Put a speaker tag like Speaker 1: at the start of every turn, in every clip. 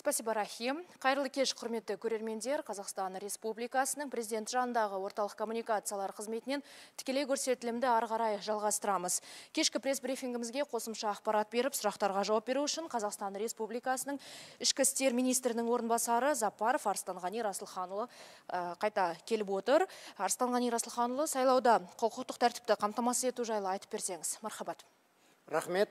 Speaker 1: спасибо рахим қайырлы кеш құрметті көрермендер қазақстан республикасының президент жандағы орталық коммуникациялар қызметінен тікелей көрсетілімді арғарай жалғастырамыз кешкі пресс брифингімізге қосымша ақпарат беріп сұрақтарға жауап беру үшін қазақстан республикасының ішкі істер министрінің орынбасары запаров арыстанғани расылханұлы э, қайта келіп отыр Арстанғани расылханұлы сайлауда құқықтық тәртіпті қамтамасыз ету жайлы айтып берсеңіз мархабат
Speaker 2: рахмет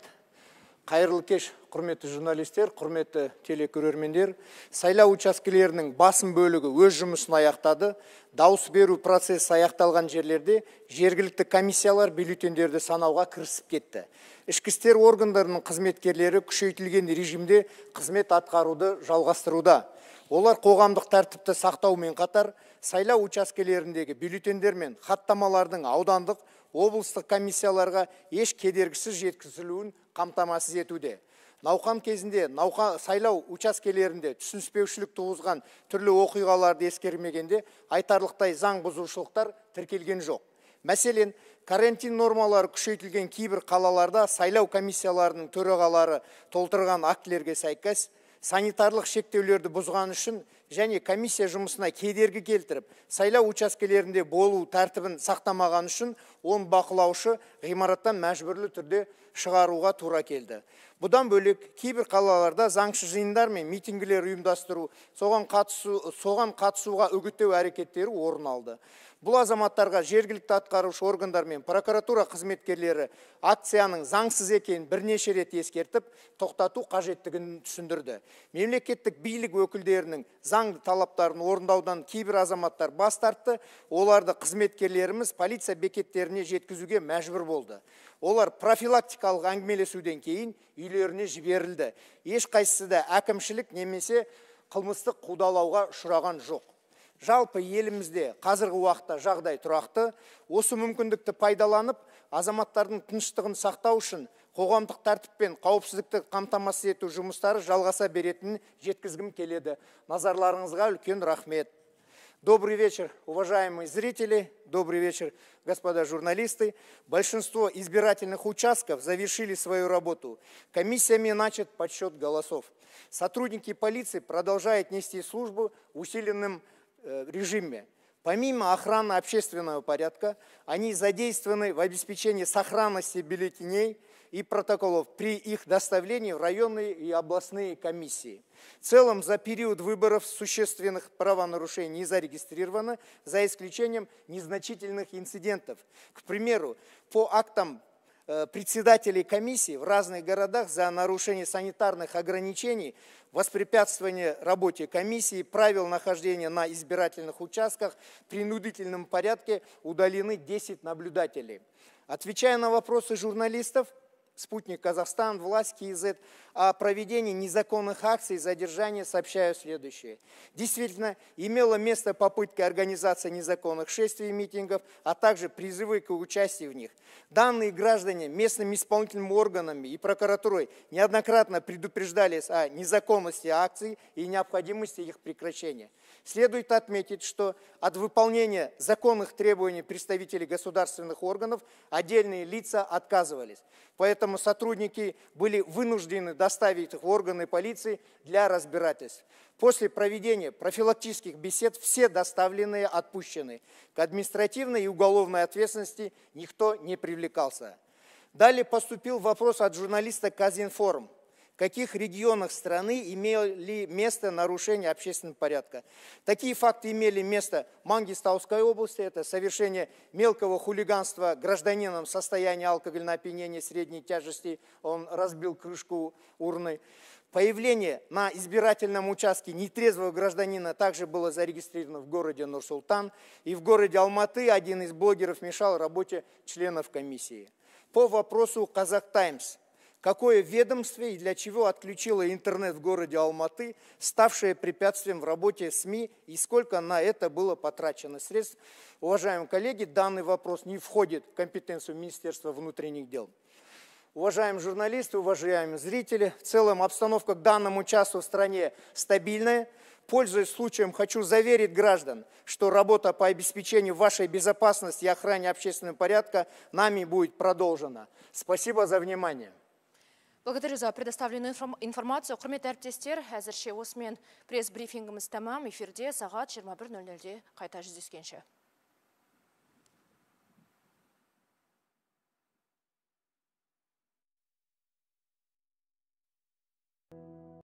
Speaker 2: қайырлы кеш құрметті журналистер құрметті телекөрермендер сайлау учаскелерінің басым бөлігі өз жұмысын аяқтады дауыс беру процесі аяқталған жерлерде жергілікті комиссиялар бюллетендерді санауға кірісіп кетті ішкі істер органдарының қызметкерлері күшейтілген режимде қызмет атқаруды жалғастыруда олар қоғамдық тәртіпті сақтаумен қатар сайлау учаскелеріндегі бюллетендер мен хаттамалардың аудандық облыстық комиссияларға еш кедергісіз жеткізілуін қамтамасыз етуде науқан кезінде сайлау учаскелерінде түсініспеушілік туғызған түрлі оқиғаларды ескермегенде айтарлықтай заң бұзушылықтар тіркелген жоқ мәселен карантин нормалары күшейтілген кейбір қалаларда сайлау комиссияларының төрағалары толтырған актілерге сәйкес санитарлық шектеулерді бұзған үшін және комиссия жұмысына кедергі келтіріп сайлау учаскелерінде болу тәртібін сақтамаған үшін он бақылаушы ғимараттан мәжбүрлі түрде шығаруға тура келді бұдан бөлек кейбір қалаларда заңсыз жиындар мен митингілер ұйымдастыру соған қатысу соған қатысуға үгіттеу әрекеттері орын алды бұл азаматтарға жергілікті атқарушы органдар мен прокуратура қызметкерлері акцияның заңсыз екенін бірнеше рет ескертіп тоқтату қажеттігін түсіндірді мемлекеттік билік өкілдерінің заңды талаптарын орындаудан кейбір азаматтар бас тартты оларды қызметкерлеріміз полиция бекеттеріне жеткізуге мәжбүр болды олар профилактикалық әңгімелесуден кейін үйлеріне жіберілді қайсысы да әкімшілік немесе қылмыстық қудалауға ұшыраған жоқ жалпы елімізде қазіргі уақытта жағдай тұрақты осы мүмкіндікті пайдаланып азаматтардың тыныштығын сақтау үшін қоғамдық тәртіп пен қауіпсіздікті қамтамасыз ету жұмыстары жалғаса беретінін жеткізгім келеді назарларыңызға үлкен рахмет добрый вечер уважаемые зрители добрый вечер господа журналисты большинство избирательных участков завершили свою работу комиссиями начат подсчет голосов сотрудники полиции продолжают нести службу усиленным Э, режиме. Помимо охраны общественного порядка, они задействованы в обеспечении сохранности бюллетеней и протоколов при их доставлении в районные и областные комиссии. В целом за период выборов существенных правонарушений не зарегистрировано, за исключением незначительных инцидентов. К примеру, по актам Э, председателей комиссий в разных городах за нарушение санитарных ограничений, воспрепятствование работе комиссии, правил нахождения на избирательных участках, в принудительном порядке удалены 10 наблюдателей. Отвечая на вопросы журналистов, спутник Казахстан, власть КИЗ, о проведении незаконных акций задержания сообщаю следующее. Действительно, имела место попытка организации незаконных шествий и митингов, а также призывы к участию в них. Данные граждане местными исполнительными органами и прокуратурой неоднократно предупреждались о незаконности акций и необходимости их прекращения. Следует отметить, что от выполнения законных требований представителей государственных органов отдельные лица отказывались. Поэтому поэтому сотрудники были вынуждены доставить их в органы полиции для разбирательств. После проведения профилактических бесед все доставленные отпущены. К административной и уголовной ответственности никто не привлекался. Далее поступил вопрос от журналиста Казинформ каких регионах страны имели место нарушения общественного порядка. Такие факты имели место в Мангистауской области, это совершение мелкого хулиганства гражданином в состоянии алкогольного опьянения средней тяжести, он разбил крышку урны. Появление на избирательном участке нетрезвого гражданина также было зарегистрировано в городе Нур-Султан. И в городе Алматы один из блогеров мешал работе членов комиссии. По вопросу «Казах Таймс» какое ведомство и для чего отключило интернет в городе Алматы, ставшее препятствием в работе СМИ, и сколько на это было потрачено средств. Уважаемые коллеги, данный вопрос не входит в компетенцию Министерства внутренних дел. Уважаемые журналисты, уважаемые зрители, в целом обстановка к данному часу в стране стабильная. Пользуясь случаем, хочу заверить граждан, что работа по обеспечению вашей безопасности и охране общественного порядка нами будет продолжена. Спасибо за внимание.
Speaker 1: Благодарю за предоставленную информацию. Құрмет әріптестер, әзірше осымен пресс-брифингіміз тәмам. Эфирде сағат 21.00-де қайта жүздескенше.